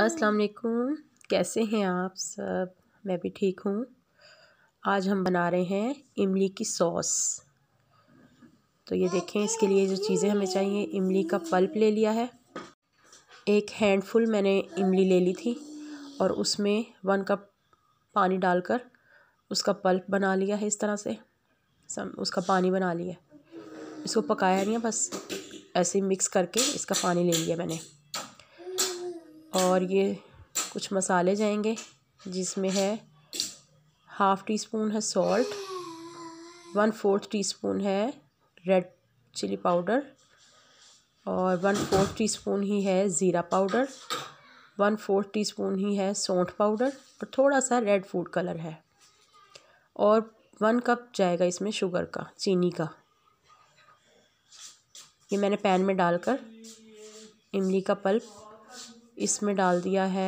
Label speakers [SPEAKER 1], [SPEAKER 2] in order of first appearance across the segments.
[SPEAKER 1] अस्सलाम वालेकुम कैसे हैं आप सब मैं भी ठीक हूँ आज हम बना रहे हैं इमली की सॉस तो ये देखें इसके लिए जो चीज़ें हमें चाहिए इमली का पल्प ले लिया है एक हैंडफुल मैंने इमली ले ली थी और उसमें वन कप पानी डालकर उसका पल्प बना लिया है इस तरह से सम उसका पानी बना लिया इसको पकाया नहीं है बस ऐसे मिक्स करके इसका पानी ले लिया मैंने और ये कुछ मसाले जाएंगे जिसमें है हाफ़ टी स्पून है salt one fourth teaspoon है रेड चिली पाउडर और वन फोर्थ टी स्पून ही है ज़ीरा powder one fourth teaspoon ही है सौंठ पाउडर और थोड़ा सा रेड फूड कलर है और वन कप जाएगा इसमें शुगर का चीनी का ये मैंने पैन में डालकर इमली का पल्प इसमें डाल दिया है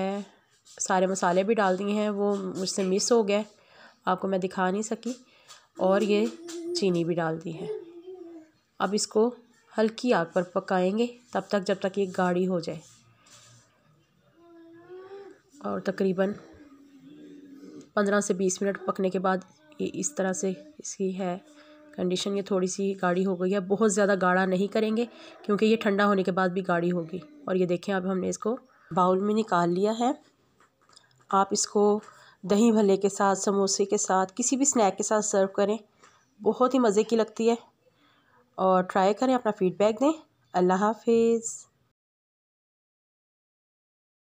[SPEAKER 1] सारे मसाले भी डाल दिए हैं वो मुझसे मिस हो गए आपको मैं दिखा नहीं सकी और ये चीनी भी डाल दी है अब इसको हल्की आग पर पकाएंगे तब तक जब तक ये गाढ़ी हो जाए और तकरीबन पंद्रह से बीस मिनट पकने के बाद ये इस तरह से इसकी है कंडीशन ये थोड़ी सी गाढ़ी हो गई है बहुत ज़्यादा गाढ़ा नहीं करेंगे क्योंकि ये ठंडा होने के बाद भी गाढ़ी होगी और ये देखें अब हमने इसको बाउल में निकाल लिया है आप इसको दही भले के साथ समोसे के साथ किसी भी स्नैक के साथ सर्व करें बहुत ही मज़े की लगती है और ट्राई करें अपना फ़ीडबैक दें अल्लाह हाफिज़